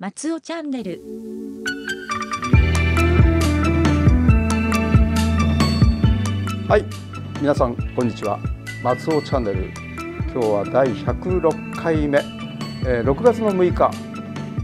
松尾チャンネルはい皆さんこんにちは松尾チャンネル今日は第106回目、えー、6月の6日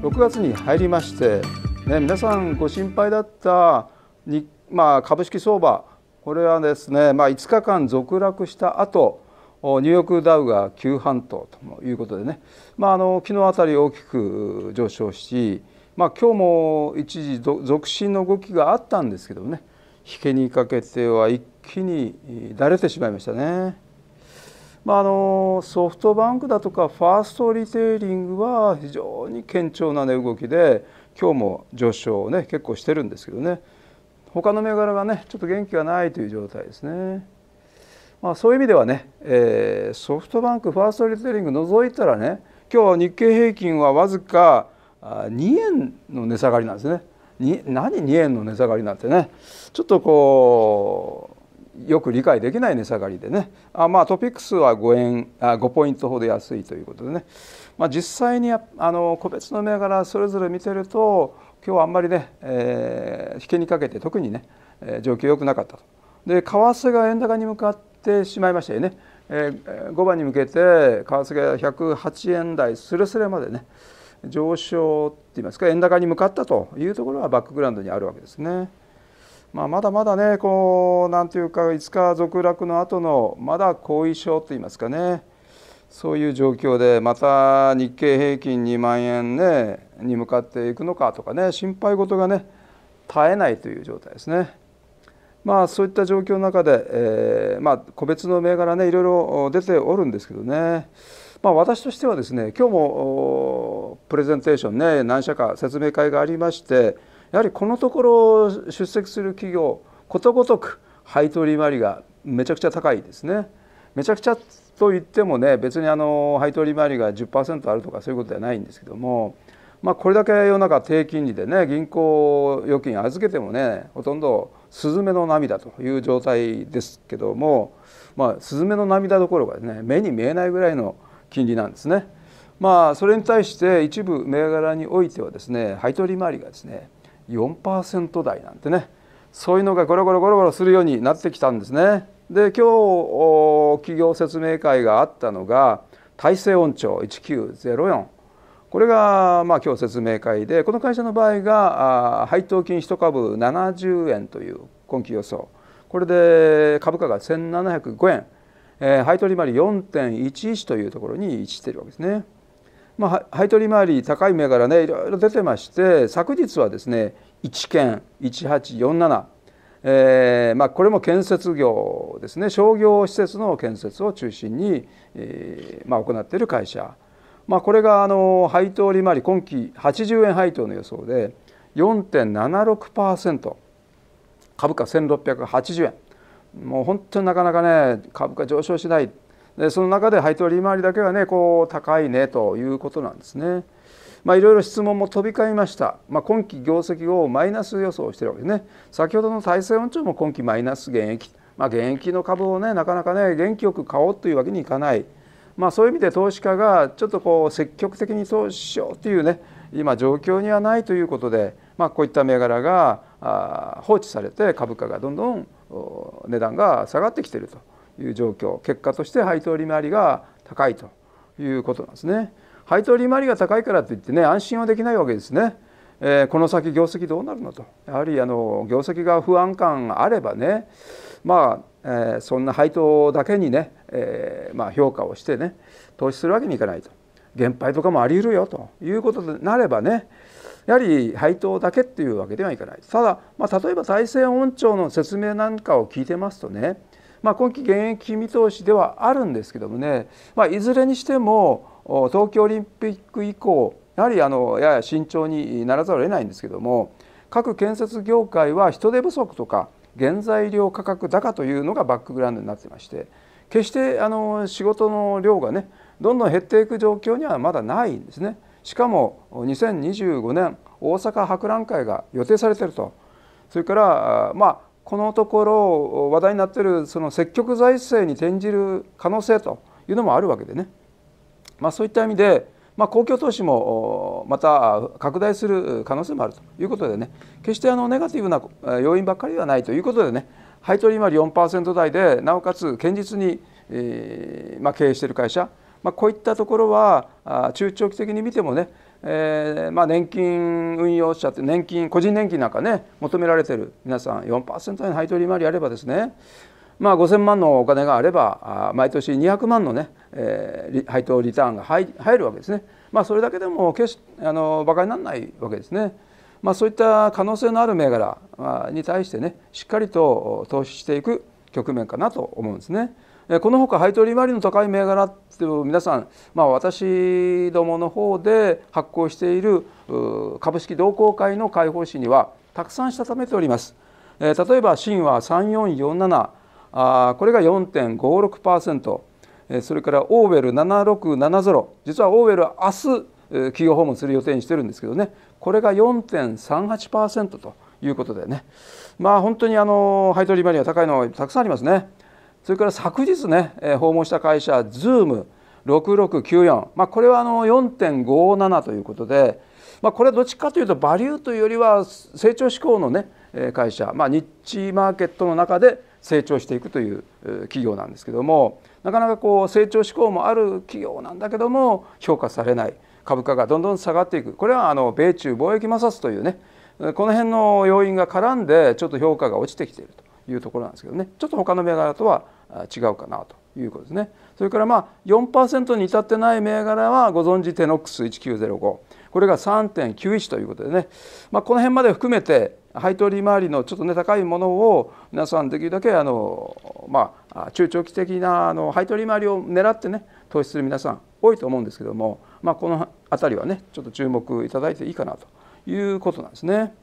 6月に入りまして、ね、皆さんご心配だったに、まあ、株式相場これはですね、まあ、5日間続落した後ニューヨークダウが急半島ということでね、まあ、あの昨日あたり大きく上昇し、まあ、今日も一時続伸の動きがあったんですけどね引けにかけては一気にだれてしまいましたね。まあ、あのソフトバンクだとかファーストリテイリングは非常に堅調な値、動きで今日も上昇ね結構してるんですけどね他の銘柄がねちょっと元気がないという状態ですね。まあ、そういう意味ではね、えー、ソフトバンクファーストリテイリング除いたらね今日日経平均はわずか2円の値下がりなんですね。に何2円の値下がりなんてねちょっとこうよく理解できない値下がりでねあまあトピックスは5円あ5ポイントほど安いということでね、まあ、実際にあの個別の銘柄それぞれ見てると今日はあんまりね、えー、引けにかけて特にね状況良くなかったと。で為替が円高に向かっしてしまいましたよね、えー、5番に向けて為替が108円台すれすれまでね上昇って言いますか円高に向かったというところはバックグラウンドにあるわけですね。まあ、まだまだねこうなんていうか5日続落の後のまだ後遺症と言いますかねそういう状況でまた日経平均2万円、ね、に向かっていくのかとかね心配事がね絶えないという状態ですね。まあ、そういった状況の中で、えー、まあ、個別の銘柄ねいろいろ出ておるんですけどね、まあ、私としてはですね今日もプレゼンテーションね何社か説明会がありましてやはりこのところ出席する企業ことごとく配当利回りがめちゃくちゃ高いですね。めちゃくちゃと言ってもね別にあの配当利回りが10%あるとかそういうことではないんですけども。まあ、これだけ世の中低金利でね銀行預金預けてもねほとんどスズメの涙という状態ですけども、まあ、スズメの涙どころかね目に見えないぐらいの金利なんですね。まあ、それに対して一部銘柄においてはですね配当利回りがですね4%台なんてねそういうのがゴロゴロゴロゴロするようになってきたんですね。で今日企業説明会があったのが大成音調1904これがまあ今日説明会でこの会社の場合が配当金1株70円という今期予想これで株価が1705円、え配当利回り4.11というところに位置しているわけですね。まあ、配当利回り高い銘柄ねいろいろ出てまして昨日はですね1件1847、えまあ、これも建設業ですね商業施設の建設を中心に、えまあ、行っている会社まあ、これがあの配当利回り今期80円配当の予想で4.76%株価1680円もう本当になかなかね株価上昇しないでその中で配当利回りだけがねこう高いねということなんですね。まあ、いろいろ質問も飛び交いました、まあ、今期業績をマイナス予想してるわけですね先ほどの大西洋調も今期マイナス減益、まあ、減益の株をねなかなかね元気よく買おうというわけにいかないまあ、そういう意味で投資家がちょっとこう積極的に投資しようというね今状況にはないということで、まあ、こういった銘柄が放置されて株価がどんどん値段が下がってきているという状況結果として配当利回りが高いということなんですね。配当利回りが高いからといってね安心はできないわけですね。えー、この先業績どうなるのとやはりあの業績が不安感があればねまあえそんな配当だけにね、えまあ、評価をしてね投資するわけにいかないと減配とかもあり得るよということになればねやはり配当だけっていうわけではいかないただ、まあ、例えば財政本庁の説明なんかを聞いてますとね、まあ、今期現役見通しではあるんですけどもね、まあ、いずれにしても東京オリンピック以降やはりあのやや慎重にならざるを得ないんですけども各建設業界は人手不足とか原材料価格高というのがバックグラウンドになってまして決してあの仕事の量がねどんどん減っていく状況にはまだないんですね。しかも2025年大阪博覧会が予定されてるとそれからまあこのところ話題になってるその積極財政に転じる可能性というのもあるわけでね、まあ、そういった意味でまあ、公共投資もまた拡大する可能性もあるということでね決してあのネガティブな要因ばっかりではないということでね配当利回り4%台でなおかつ堅実に、えーまあ、経営している会社、まあ、こういったところは中長期的に見てもねえーまあ、年金運用者って年金個人年金なんかね求められてる皆さん4%の配当利回りあればですねまあ、5,000万のお金があれば毎年200万のね、えー、配当リターンが入るわけですね、まあ、それだけでも決しあのバカにならないわけですね、まあ、そういった可能性のある銘柄に対してねしっかりと投資していく局面かなと思うんですね。このほか配当利回りの高い銘柄って皆さん、まあ、私どもの方で発行している株式同好会の開放誌にはたくさんしたためております。例えば「新は3447」あこれが4.56%、ー、それからオーウェル7670実はオーウェル明日企業訪問する予定にしてるんですけどねこれが4.38%ということでねまあ本当にあの配当利回りが高いのがたくさんありますねそれから昨日ね、え訪問した会社 Zoom6694、まあ、これはあの4.57ということで、まあ、これはどっちかというとバリューというよりは成長志向のね会社、まあ、ニッチマーケットの中で成長していくという企業なんですけどもなかなかこう成長志向もある企業なんだけども評価されない株価がどんどん下がっていくこれはあの米中貿易摩擦というねこの辺の要因が絡んでちょっと評価が落ちてきているというところなんですけどねちょっと他の銘柄とは違うかなということですねそれからまあ4%に至ってない銘柄はご存知テノックス1905これが3.91ということでね、まあ、この辺まで含めて配当利回りのちょっとね高いものを皆さんできるだけあのまあ中長期的なあの配当利回りを狙ってね投資する皆さん多いと思うんですけども、まあ、この辺りはねちょっと注目いただいていいかなということなんですね。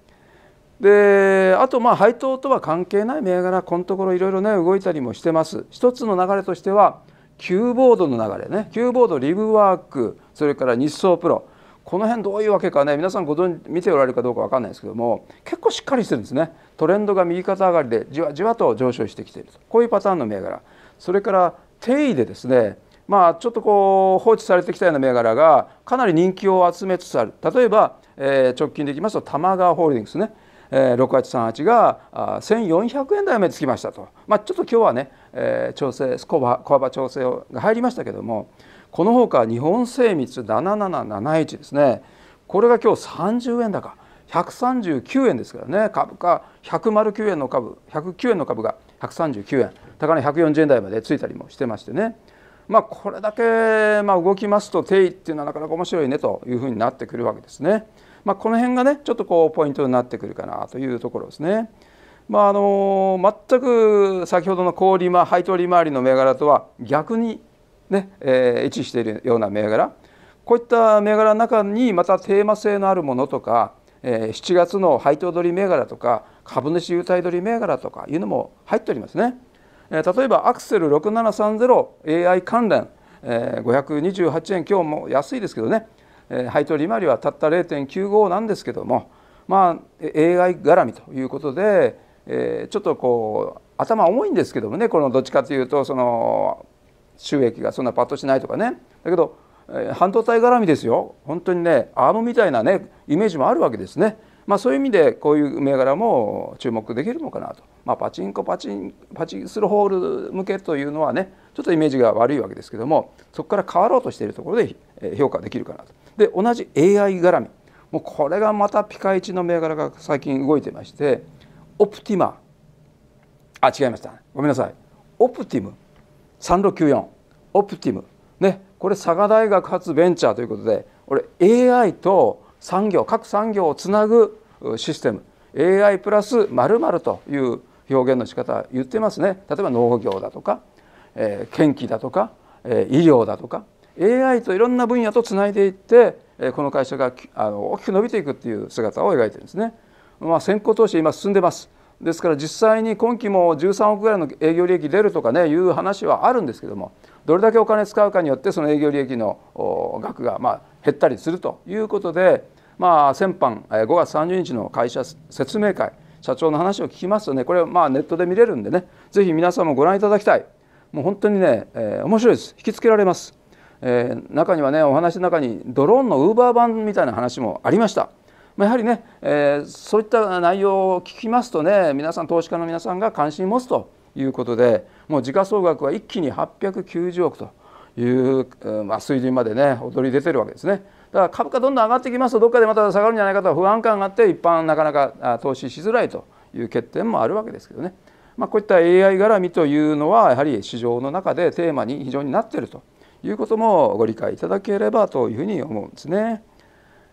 であとまあ配当とは関係ない銘柄このところいろいろね動いたりもしてます。一つの流れとしてはーボードの流れねーボードリブワークそれから日総プロこの辺どういうわけかね皆さんご存知見ておられるかどうか分かんないですけども結構しっかりしてるんですねトレンドが右肩上がりでじわじわと上昇してきているとこういうパターンの銘柄それから定位でですねまあちょっとこう放置されてきたような銘柄がかなり人気を集めつつある例えば、えー、直近でいきますと玉川ホールディングスねえー、6838が1400円台までつきましたと、まあ、ちょっと今日はね、えー、調整小幅小幅調整が入りましたけどもこのほか日本精密7771ですねこれが今日30円高139円ですからね株価109円の株109円の株が139円高値140円台までついたりもしてましてねまあこれだけまあ動きますと定位っていうのはなかなか面白いねというふうになってくるわけですね。まあ、この辺がねちょっとこうポイントになってくるかなというところですね。まあ、あの全く先ほどの小売り配当利回りの銘柄とは逆にねえー、位置しているような銘柄こういった銘柄の中にまたテーマ性のあるものとか、えー、7月の配当取り銘柄とか株主優待取り銘柄とかいうのも入っておりますね。えー、例えばアクセル 6730AI 関連、えー、528円今日も安いですけどね、えー、配当利回りはたった0.95なんですけどもまあ AI 絡みということで、えー、ちょっとこう頭重いんですけどもねこのどっちかというとその収益がそんなパッとしないとかねだけど、えー、半導体絡みですよ本当にねアームみたいなねイメージもあるわけですね。まあ、そういう意味でこういう銘柄も注目できるのかなと、まあ、パチンコパチンパチンするホール向けというのはねちょっとイメージが悪いわけですけどもそこから変わろうとしているところで評価できるかなと。で同じ AI 絡みもうこれがまたピカイチの銘柄が最近動いてましてオプティマあ違いましたごめんなさいオプティム3694オプティム、ね、これ佐賀大学発ベンチャーということでこれ AI と産業各産業をつなぐシステム AI プラスまるという表現の仕方言ってますね例えば農業だとか、えー、研究だとか、えー、医療だとか AI といろんな分野とつないでいって、えこの会社があの大きく伸びていくっていう姿を描いてるんですね。まあ、先行投資今進んでますですから実際に今期も13億ぐらいの営業利益出るとかねいう話はあるんですけどもどれだけお金使うかによってその営業利益の額がま減ったりするということで、まあ、先般5月30日の会社説明会社長の話を聞きますとねこれまあネットで見れるんでねひ皆さんもご覧いただきたいもう本当にね、えー、面白いです引きつけられます、えー、中にはねお話の中にドローンのウーバー版みたいな話もありましたやはりね、えー、そういった内容を聞きますとね皆さん投資家の皆さんが関心を持つということでもう時価総額は一気に890億という、まあ、水準までね踊り出てるわけですね。だから株価どんどん上がってきますとどっかでまた下がるんじゃないかと不安感があって一般なかなか投資しづらいという欠点もあるわけですけどね、まあ、こういった AI 絡みというのはやはり市場の中でテーマに非常になっているということもご理解いただければというふうに思うんですね。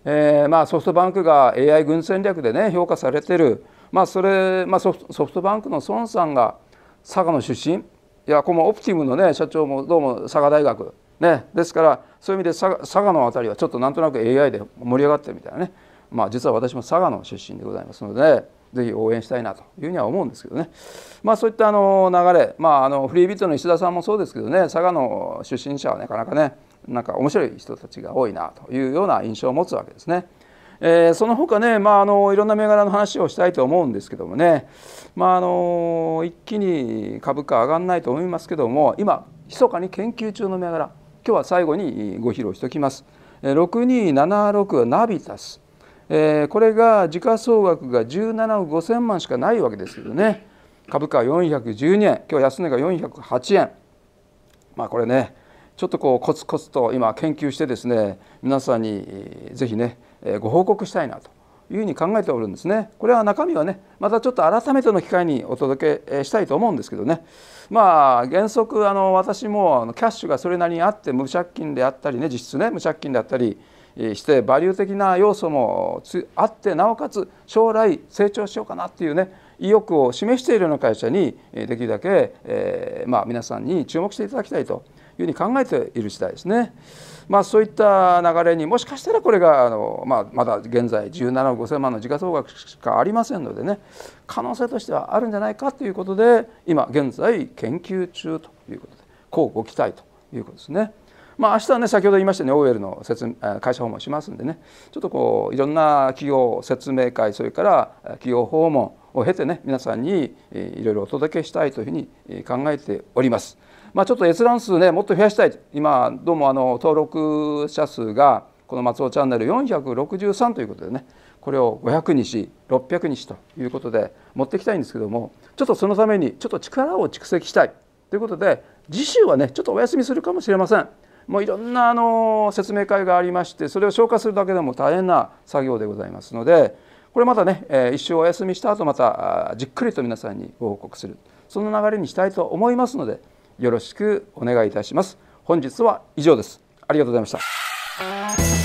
えー、まあソフトバンクが AI 軍戦略でね評価されてる、まあそれまあ、ソフトバンクの孫さんが佐賀の出身いやこのオプティムのね社長もどうも佐賀大学ねですからそういう意味で佐賀の辺りはちょっとなんとなく AI で盛り上がってるみたいなねまあ実は私も佐賀の出身でございますので、ぜひ応援したいなというふうには思うんですけどね、まあ、そういったあの流れ、まあ、あのフリービットの石田さんもそうですけどね佐賀の出身者はなかなかねなんか面白い人たちが多いなというような印象を持つわけですね。えー、その他ね、まあ、あのいろんな銘柄の話をしたいと思うんですけどもね、まあ、あの一気に株価上がらないと思いますけども今密かに研究中の銘柄今日は最後にご披露しておきます。6276ナビタス、えー、これが時価総額が17億5000万しかないわけですけどね株価は412円今日安値が408円まあこれねちょっとこうコツコツと今研究してですね皆さんにぜひねご報告したいなというふうに考えておるんですね。これは中身はねまたちょっと改めての機会にお届けしたいと思うんですけどねまあ原則あの私もキャッシュがそれなりにあって無借金であったりね実質ね無借金であったりしてバリュー的な要素もあってなおかつ将来成長しようかなっていうね意欲を示しているような会社にできるだけ、えーまあ、皆さんに注目していただきたいというふうに考えている時代ですね。まあ、そういった流れにもしかしたらこれがあの、まあ、まだ現在17億5,000万の時価総額しかありませんのでね可能性としてはあるんじゃないかということで今現在研究中ということでこうご期待ということですね。まあ明日はね先ほど言いましたねオーエルの説会社訪問しますんでねちょっとこういろんな企業説明会それから企業訪問を経てね皆さんにいろいろお届けしたいというふうに考えております。まあ、ちょっと閲覧数ねもっと増やしたい今どうもあの登録者数がこの松尾チャンネル463ということでねこれを500にし600にしということで持っていきたいんですけどもちょっとそのためにちょっと力を蓄積したいということで次週はねちょっとお休みするかもしれません。もういろんなあの説明会がありましてそれを消化するだけでも大変な作業でございますのでこれまたね、一生お休みした後またじっくりと皆さんにご報告するその流れにしたいと思いますのでよろしくお願いいたします本日は以上ですありがとうございました